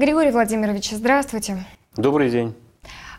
Григорий Владимирович, здравствуйте. Добрый день.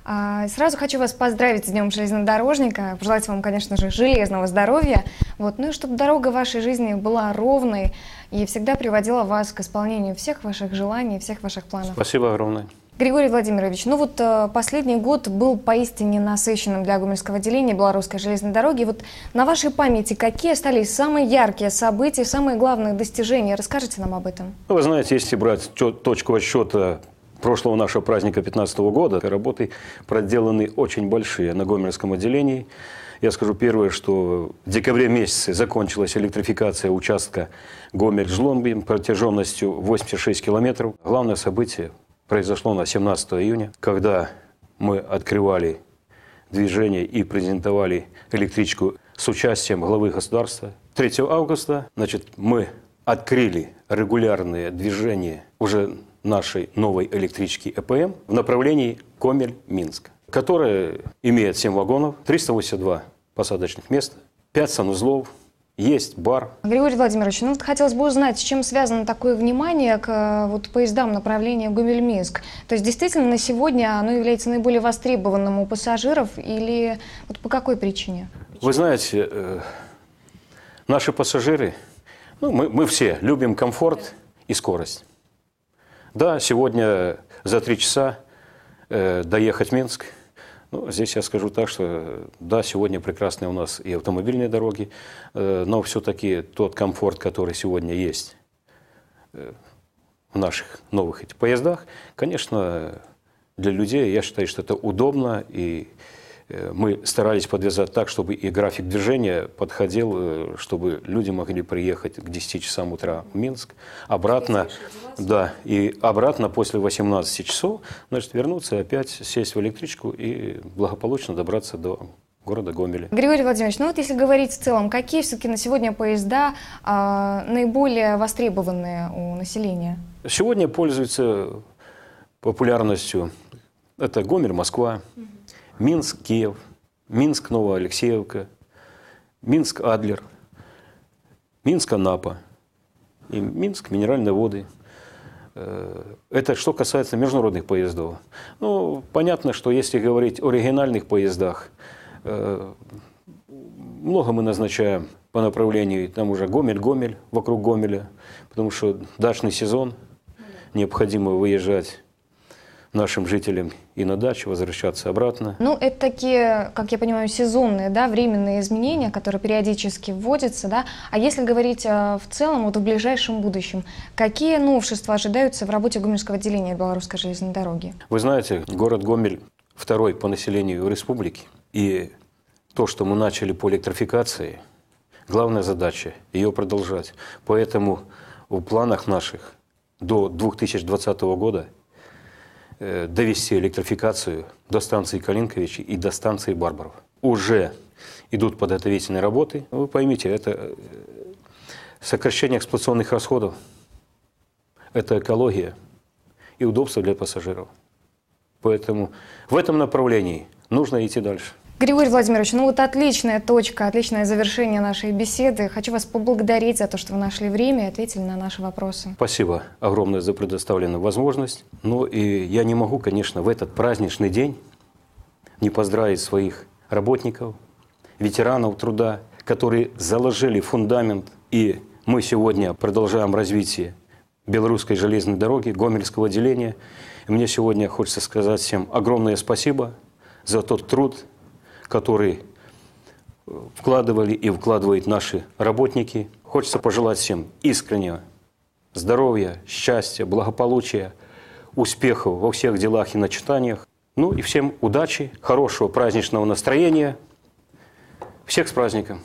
А, сразу хочу вас поздравить с Днем железнодорожника, пожелать вам, конечно же, железного здоровья, вот, ну и чтобы дорога вашей жизни была ровной и всегда приводила вас к исполнению всех ваших желаний, всех ваших планов. Спасибо огромное. Григорий Владимирович, ну вот э, последний год был поистине насыщенным для гомельского отделения Белорусской железной дороги. Вот на вашей памяти какие остались самые яркие события, самые главные достижения? Расскажите нам об этом. Ну, вы знаете, если брать точку отсчета прошлого нашего праздника 2015 года, работы проделаны очень большие на гомельском отделении. Я скажу первое, что в декабре месяце закончилась электрификация участка Гомель-Жломби протяженностью 86 километров. Главное событие произошло на 17 июня, когда мы открывали движение и презентовали электричку с участием главы государства. 3 августа значит, мы открыли регулярное движение уже нашей новой электрички ЭПМ в направлении Комель-Минск, которая имеет 7 вагонов, 382 посадочных места, 5 санузлов – есть бар. Григорий Владимирович, ну, хотелось бы узнать, с чем связано такое внимание к э, вот, поездам направления гомель То есть действительно на сегодня оно является наиболее востребованным у пассажиров или вот по какой причине? Вы знаете, э, наши пассажиры, ну, мы, мы все любим комфорт и скорость. Да, сегодня за три часа э, доехать в Минск – ну, здесь я скажу так, что да, сегодня прекрасные у нас и автомобильные дороги, э, но все-таки тот комфорт, который сегодня есть э, в наших новых этих поездах, конечно, для людей, я считаю, что это удобно и Э, мы старались подвязать так, чтобы и график движения подходил, э, чтобы люди могли приехать к 10 часам утра в Минск, обратно, да, и обратно после 18 часов, значит, вернуться и опять сесть в электричку и благополучно добраться до города Гомеля. Григорий Владимирович, ну вот если говорить в целом, какие все-таки на сегодня поезда а, наиболее востребованные у населения? Сегодня пользуются популярностью это Гомель, Москва, угу. Минск-Киев, Минск-Новоалексеевка, Минск-Адлер, Минск-Анапа и Минск-Минеральные воды. Э, это что касается международных поездов. Ну, понятно, что если говорить о оригинальных поездах, э, много мы назначаем по направлению, там уже Гомель-Гомель, вокруг Гомеля, потому что дачный сезон, необходимо выезжать нашим жителям и на дачу, возвращаться обратно. Ну, это такие, как я понимаю, сезонные, да, временные изменения, которые периодически вводятся, да. А если говорить э, в целом, вот в ближайшем будущем, какие новшества ожидаются в работе Гомельского отделения Белорусской железной дороги? Вы знаете, город Гомель второй по населению в республике, И то, что мы начали по электрификации, главная задача – ее продолжать. Поэтому в планах наших до 2020 года – Э, довести электрификацию до станции Калинковичи и до станции Барбаров. Уже идут подготовительные работы. Вы поймите, это э, сокращение эксплуатационных расходов, это экология и удобство для пассажиров. Поэтому в этом направлении нужно идти дальше. Григорий Владимирович, ну вот отличная точка, отличное завершение нашей беседы. Хочу вас поблагодарить за то, что вы нашли время и ответили на наши вопросы. Спасибо огромное за предоставленную возможность. Ну и я не могу, конечно, в этот праздничный день не поздравить своих работников, ветеранов труда, которые заложили фундамент. И мы сегодня продолжаем развитие Белорусской железной дороги, Гомельского отделения. мне сегодня хочется сказать всем огромное спасибо за тот труд, который э, вкладывали и вкладывают наши работники. Хочется пожелать всем искреннего здоровья, счастья, благополучия, успехов во всех делах и начитаниях. Ну и всем удачи, хорошего праздничного настроения. Всех с праздником!